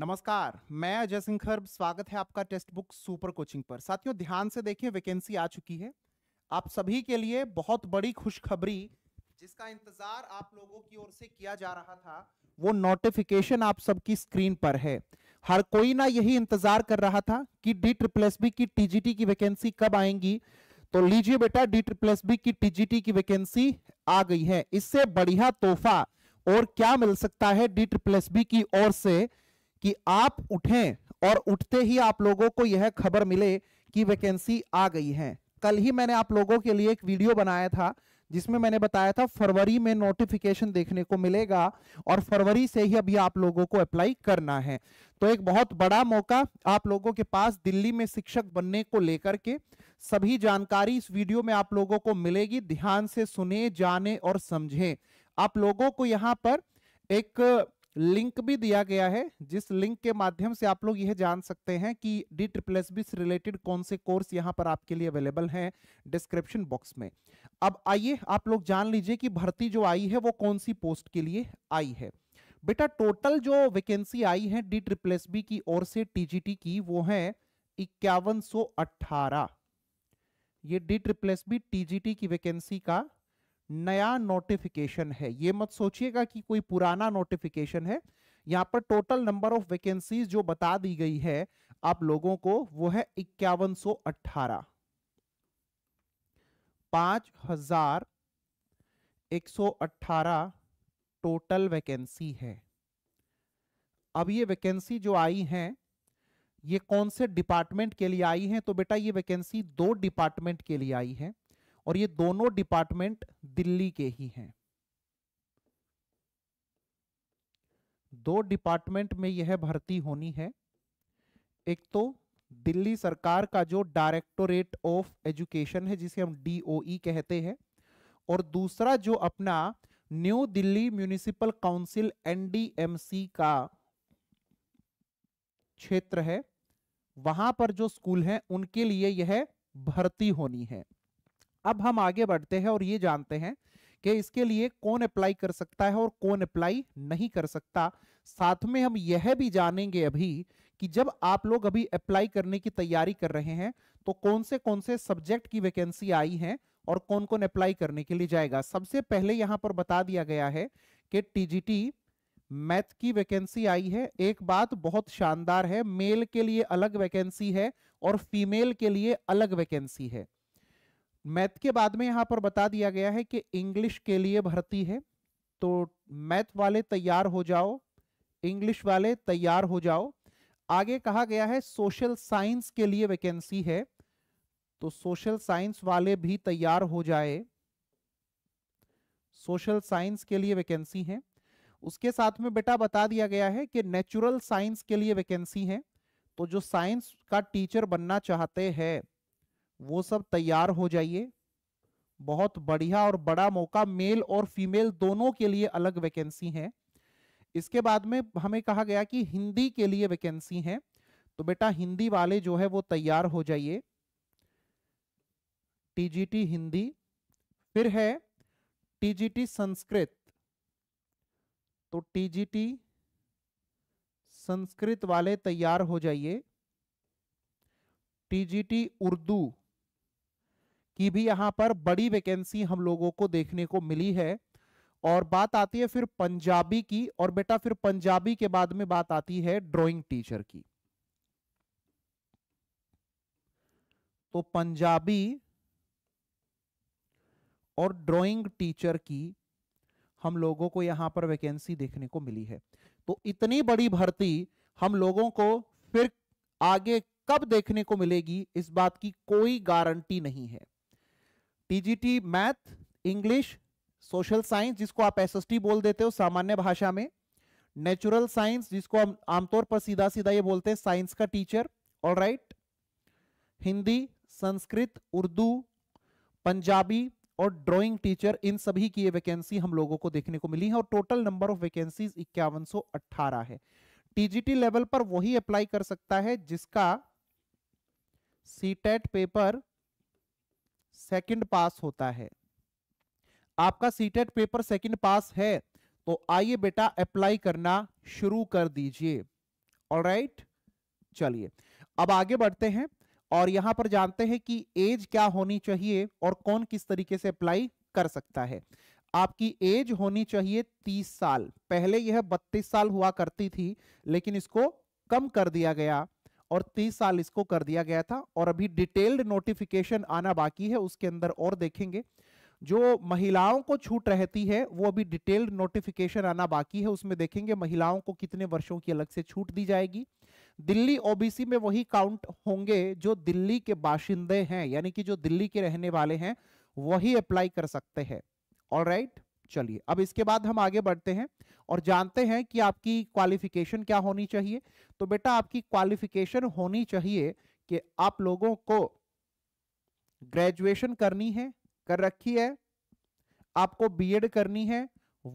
नमस्कार मैं अजय सिंह खर्ब स्वागत है आपका टेक्स्ट बुक सुपर कोचिंग पर साथियों ध्यान से देखिए वैकेंसी आ चुकी है आप सभी के लिए बहुत बड़ी खुशखबरी जिसका इंतजार आप लोगों की ओर से किया जा रहा था वो नोटिफिकेशन आप सबकी स्क्रीन पर है हर कोई ना यही इंतजार कर रहा था कि डी ट्रिप्लस बी की टीजीटी की वैकेंसी कब आएंगी तो लीजिए बेटा डी ट्रिप्लस बी की टीजीटी की वैकेंसी आ गई है इससे बढ़िया तोहफा और क्या मिल सकता है डी ट्रिप्लस बी की ओर से कि आप उठें और उठते ही आप लोगों को यह खबर मिले कि वैकेंसी आ गई है कल ही मैंने आप लोगों के लिए एक वीडियो बनाया था जिसमें मैंने बताया था फरवरी में नोटिफिकेशन देखने को मिलेगा और फरवरी से ही अभी आप लोगों को अप्लाई करना है तो एक बहुत बड़ा मौका आप लोगों के पास दिल्ली में शिक्षक बनने को लेकर के सभी जानकारी इस वीडियो में आप लोगों को मिलेगी ध्यान से सुने जाने और समझें आप लोगों को यहाँ पर एक लिंक भी दिया गया है जिस लिंक के माध्यम से आप लोग यह जान सकते हैं कि डी ट्रिपल एस बी से रिलेटेड कौन से कोर्स यहाँ पर आपके लिए अवेलेबल हैं डिस्क्रिप्शन बॉक्स में अब आइए आप लोग जान लीजिए कि भर्ती जो आई है वो कौन सी पोस्ट के लिए आई है बेटा टोटल जो वैकेंसी आई है डी ट्रिपल एस बी की ओर से टीजीटी की वो है इक्यावन ये D triple S B TGT की वैकेंसी का नया नोटिफिकेशन है ये मत सोचिएगा कि कोई पुराना नोटिफिकेशन है यहाँ पर टोटल नंबर ऑफ वैकेंसीज जो बता दी गई है आप लोगों को वो है इक्यावन सो अठारह पांच हजार एक सौ अठारह टोटल वैकेंसी है अब ये वैकेंसी जो आई है ये कौन से डिपार्टमेंट के लिए आई है तो बेटा ये वैकेंसी दो डिपार्टमेंट के लिए आई है और ये दोनों डिपार्टमेंट दिल्ली के ही हैं दो डिपार्टमेंट में यह भर्ती होनी है एक तो दिल्ली सरकार का जो डायरेक्टोरेट ऑफ एजुकेशन है जिसे हम डीओई कहते हैं और दूसरा जो अपना new Delhi municipal council NDMC का क्षेत्र है वहां पर जो स्कूल हैं उनके लिए यह भर्ती होनी है अब हम आगे बढ़ते हैं और ये जानते हैं कि इसके लिए कौन अप्लाई कर सकता है और कौन अप्लाई नहीं कर सकता साथ में हम यह भी जानेंगे अभी कि जब आप लोग अभी अप्लाई करने की तैयारी कर रहे हैं तो कौन से कौन से सब्जेक्ट की वैकेंसी आई है और कौन कौन अप्लाई करने के लिए जाएगा सबसे पहले यहां पर बता दिया गया है कि टीजीटी मैथ की वैकेंसी आई है एक बात बहुत शानदार है मेल के लिए अलग वैकेंसी है और फीमेल के लिए अलग वैकेंसी है मैथ के बाद में यहाँ पर बता दिया गया है कि इंग्लिश के लिए भर्ती है तो मैथ वाले तैयार हो जाओ इंग्लिश वाले तैयार हो जाओ आगे कहा गया है सोशल साइंस के लिए वैकेंसी है तो सोशल साइंस वाले भी तैयार हो जाए सोशल साइंस के लिए वैकेंसी है उसके साथ में बेटा बता दिया गया है कि नेचुरल साइंस के लिए वैकेंसी है तो जो साइंस का टीचर बनना चाहते हैं वो सब तैयार हो जाइए बहुत बढ़िया और बड़ा मौका मेल और फीमेल दोनों के लिए अलग वैकेंसी है इसके बाद में हमें कहा गया कि हिंदी के लिए वैकेंसी है तो बेटा हिंदी वाले जो है वो तैयार हो जाइए टीजीटी हिंदी फिर है टीजीटी संस्कृत तो टीजीटी संस्कृत वाले तैयार हो जाइए टीजीटी उर्दू की भी यहां पर बड़ी वैकेंसी हम लोगों को देखने को मिली है और बात आती है फिर पंजाबी की और बेटा फिर पंजाबी के बाद में बात आती है ड्राइंग टीचर की तो पंजाबी और ड्राइंग टीचर की हम लोगों को यहां पर वैकेंसी देखने को मिली है तो इतनी बड़ी भर्ती हम लोगों को फिर आगे कब देखने को मिलेगी इस बात की कोई गारंटी नहीं है TGT math English social science जिसको आप एसएसटी बोल देते हो सामान्य भाषा में नेचुरल साइंस जिसको हम आमतौर पर सीधा सीधा ये बोलते हैं साइंस का टीचर और राइट हिंदी संस्कृत उर्दू पंजाबी और ड्राइंग टीचर इन सभी की ये वैकेंसी हम लोगों को देखने को मिली है और टोटल नंबर ऑफ वैकेंसी इक्यावन है टीजीटी लेवल पर वही अप्लाई कर सकता है जिसका सीटेट पेपर सेकंड पास होता है आपका सीटेट पेपर सेकंड पास है तो आइए बेटा अप्लाई करना शुरू कर दीजिए ऑलराइट right? चलिए अब आगे बढ़ते हैं और यहां पर जानते हैं कि एज क्या होनी चाहिए और कौन किस तरीके से अप्लाई कर सकता है आपकी एज होनी चाहिए तीस साल पहले यह बत्तीस साल हुआ करती थी लेकिन इसको कम कर दिया गया और 30 साल इसको कर दिया गया था और अभी डिटेल्ड नोटिफिकेशन आना बाकी है उसके अंदर और देखेंगे जो महिलाओं को छूट रहती है वो अभी डिटेल्ड नोटिफिकेशन आना बाकी है उसमें देखेंगे महिलाओं को कितने वर्षों की अलग से छूट दी जाएगी दिल्ली ओबीसी में वही काउंट होंगे जो दिल्ली के बाशिंदे हैं यानी कि जो दिल्ली के रहने वाले हैं वही अप्लाई कर सकते हैं ऑल चलिए अब इसके बाद हम आगे बढ़ते हैं और जानते हैं कि आपकी क्वालिफिकेशन क्या होनी चाहिए तो बेटा आपकी क्वालिफिकेशन होनी चाहिए कि आप लोगों को ग्रेजुएशन करनी है कर रखी है आपको बीएड करनी है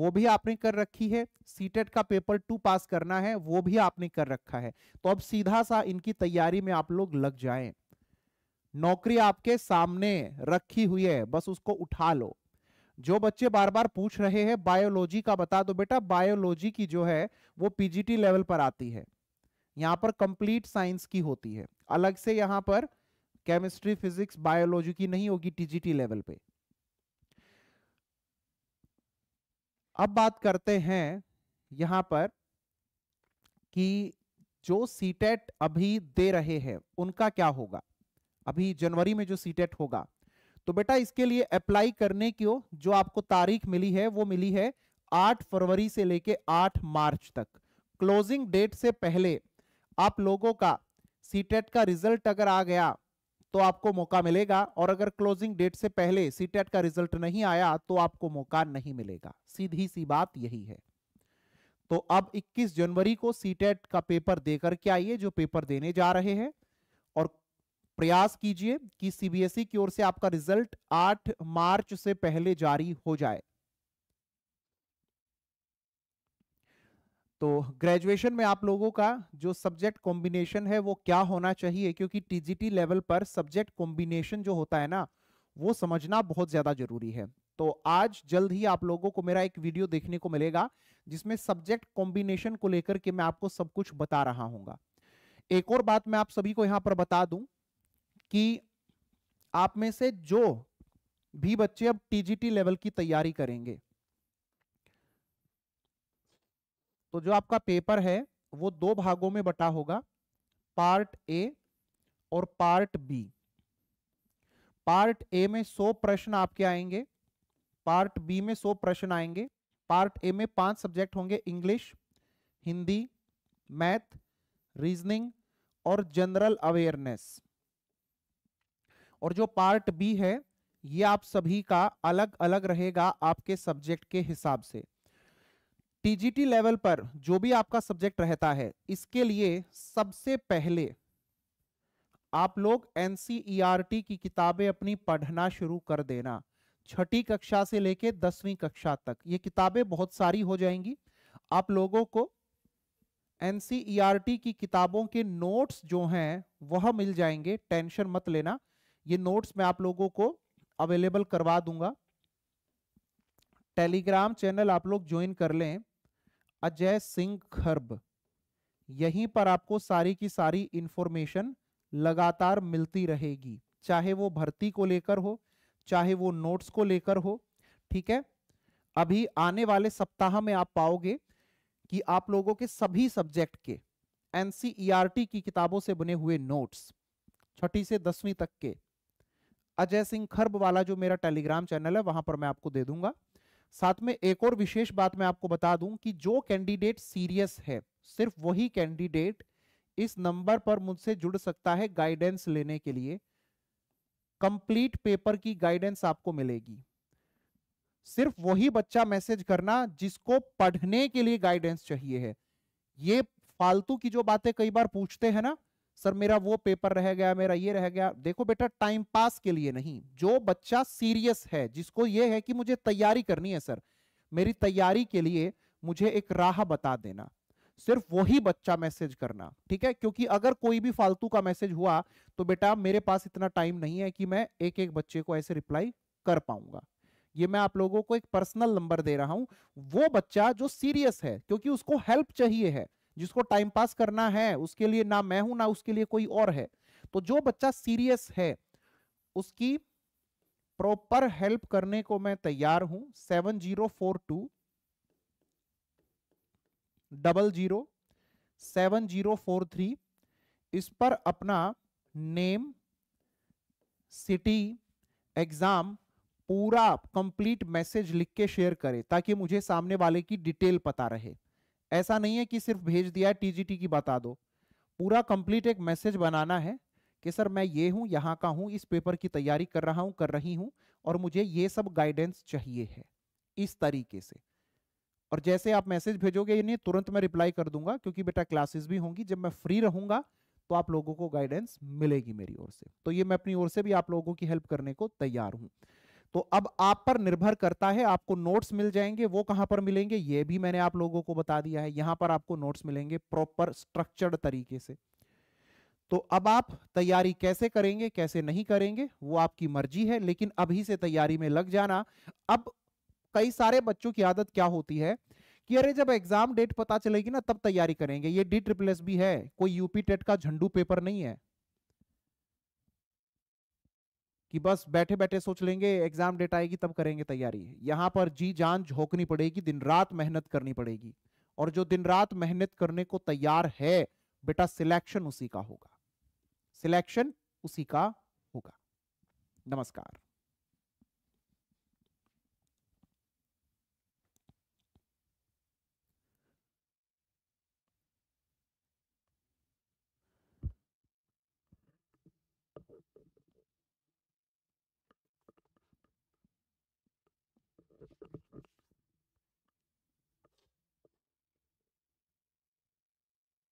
वो भी आपने कर रखी है सीटेट का पेपर टू पास करना है वो भी आपने कर रखा है तो अब सीधा सा इनकी तैयारी में आप लोग लग जाएं नौकरी आपके सामने रखी हुई है बस उसको उठा लो जो बच्चे बार बार पूछ रहे हैं बायोलॉजी का बता दो बेटा बायोलॉजी की जो है वो पीजीटी लेवल पर आती है यहाँ पर कंप्लीट साइंस की होती है अलग से यहाँ पर केमिस्ट्री फिजिक्स बायोलॉजी की नहीं होगी टीजीटी लेवल पे अब बात करते हैं यहाँ पर कि जो सीटेट e अभी दे रहे हैं उनका क्या होगा अभी जनवरी में जो सीटेट e होगा तो बेटा इसके लिए अप्लाई करने की जो आपको तारीख मिली है वो मिली है 8 फरवरी से लेके 8 मार्च तक क्लोजिंग डेट से पहले आप लोगों का सीटेट e का रिजल्ट अगर आ गया तो आपको मौका मिलेगा और अगर क्लोजिंग डेट से पहले सीटेट e का रिजल्ट नहीं आया तो आपको मौका नहीं मिलेगा सीधी सी बात यही है तो अब 21 जनवरी को सीटेट e का पेपर देकर के आइए जो पेपर देने जा रहे हैं और प्रयास कीजिए कि सीबीएसई e की ओर से आपका रिजल्ट 8 मार्च से पहले जारी हो जाए तो ग्रेजुएशन में आप लोगों का जो सब्जेक्ट कॉम्बिनेशन है वो क्या होना चाहिए क्योंकि टीजीटी लेवल पर सब्जेक्ट कॉम्बिनेशन जो होता है ना वो समझना बहुत ज्यादा जरूरी है तो आज जल्द ही आप लोगों को मेरा एक वीडियो देखने को मिलेगा जिसमें सब्जेक्ट कॉम्बिनेशन को लेकर के मैं आपको सब कुछ बता रहा हूँ एक और बात मैं आप सभी को यहाँ पर बता दूं कि आप में से जो भी बच्चे अब टीजीटी लेवल की तैयारी करेंगे तो जो आपका पेपर है वो दो भागों में बटा होगा पार्ट ए और पार्ट बी पार्ट ए में 100 प्रश्न आपके आएंगे पार्ट बी में 100 प्रश्न आएंगे पार्ट ए में पांच सब्जेक्ट होंगे इंग्लिश हिंदी मैथ रीजनिंग और जनरल अवेयरनेस और जो पार्ट बी है ये आप सभी का अलग अलग रहेगा आपके सब्जेक्ट के हिसाब से टीजीटी लेवल पर जो भी आपका सब्जेक्ट रहता है इसके लिए सबसे पहले आप लोग एनसीईआरटी e की किताबें अपनी पढ़ना शुरू कर देना छठी कक्षा से लेके दसवीं कक्षा तक ये किताबें बहुत सारी हो जाएंगी आप लोगों को एनसीईआरटी e की किताबों के नोट्स जो हैं वह मिल जाएंगे टेंशन मत लेना ये नोट्स मैं आप लोगों को अवेलेबल करवा दूंगा टेलीग्राम चैनल आप लोग ज्वाइन कर लें अजय सिंह खर्ब यहीं पर आपको सारी की सारी इंफॉर्मेशन लगातार मिलती रहेगी चाहे वो भर्ती को लेकर हो चाहे वो नोट्स को लेकर हो ठीक है अभी आने वाले सप्ताह में आप पाओगे कि आप लोगों के सभी सब्जेक्ट के एनसीईआरटी e की किताबों से बने हुए नोट्स छठी से दसवीं तक के अजय सिंह खर्ब वाला जो मेरा टेलीग्राम चैनल है वहां पर मैं आपको दे दूंगा साथ में एक और विशेष बात मैं आपको बता दूं कि जो कैंडिडेट सीरियस है सिर्फ वही कैंडिडेट इस नंबर पर मुझसे जुड़ सकता है गाइडेंस लेने के लिए कंप्लीट पेपर की गाइडेंस आपको मिलेगी सिर्फ वही बच्चा मैसेज करना जिसको पढ़ने के लिए गाइडेंस चाहिए है ये फालतू की जो बातें कई बार पूछते हैं ना सर मेरा वो पेपर रह गया मेरा ये रह गया देखो बेटा टाइम पास के लिए नहीं जो बच्चा सीरियस है जिसको ये है कि मुझे तैयारी करनी है सर मेरी तैयारी के लिए मुझे एक राह बता देना सिर्फ वही बच्चा मैसेज करना ठीक है क्योंकि अगर कोई भी फालतू का मैसेज हुआ तो बेटा मेरे पास इतना टाइम नहीं है कि मैं एक एक बच्चे को ऐसे रिप्लाई कर पाऊंगा ये मैं आप लोगों को एक पर्सनल नंबर दे रहा हूं वो बच्चा जो सीरियस है क्योंकि उसको हेल्प चाहिए है जिसको टाइम पास करना है उसके लिए ना मैं हूं ना उसके लिए कोई और है तो जो बच्चा सीरियस है उसकी प्रॉपर हेल्प करने को मैं तैयार हूं seven zero four two double zero seven zero four three इस पर अपना नेम सिटी एग्जाम पूरा कंप्लीट मैसेज लिख के शेयर करें ताकि मुझे सामने वाले की डिटेल पता रहे ऐसा नहीं है कि सिर्फ भेज दिया है टीजीटी की बता दो पूरा कंप्लीट एक मैसेज बनाना है कि सर मैं ये हूँ यहाँ का हूँ इस पेपर की तैयारी कर रहा हूँ कर रही हूँ और मुझे ये सब गाइडेंस चाहिए है इस तरीके से और जैसे आप मैसेज भेजोगे इन्हें तुरंत मैं रिप्लाई कर दूंगा क्योंकि बेटा क्लासेस भी होंगी जब मैं फ्री रहूंगा तो आप लोगों को गाइडेंस मिलेगी मेरी ओर से तो ये मैं अपनी ओर से भी आप लोगों की हेल्प करने को तैयार हूँ तो अब आप पर निर्भर करता है आपको नोट्स मिल जाएंगे वो कहां पर मिलेंगे ये भी मैंने आप लोगों को बता दिया है यहां पर आपको नोट्स मिलेंगे प्रॉपर स्ट्रक्चर्ड तरीके से तो अब आप तैयारी कैसे करेंगे कैसे नहीं करेंगे वो आपकी मर्जी है लेकिन अभी से तैयारी में लग जाना अब कई सारे बच्चों की आदत क्या होती है कि अरे जब एग्जाम डेट पता चलेगी ना तब तैयारी करेंगे ये डी ट्रिपल एस भी है कोई यूपी टेट का झंडू पेपर नहीं है कि बस बैठे बैठे सोच लेंगे एग्जाम डेट आएगी तब करेंगे तैयारी यहाँ पर जी जान झोंकनी पड़ेगी दिन रात मेहनत करनी पड़ेगी और जो दिन रात मेहनत करने को तैयार है बेटा सिलेक्शन उसी का होगा सिलेक्शन उसी का होगा नमस्कार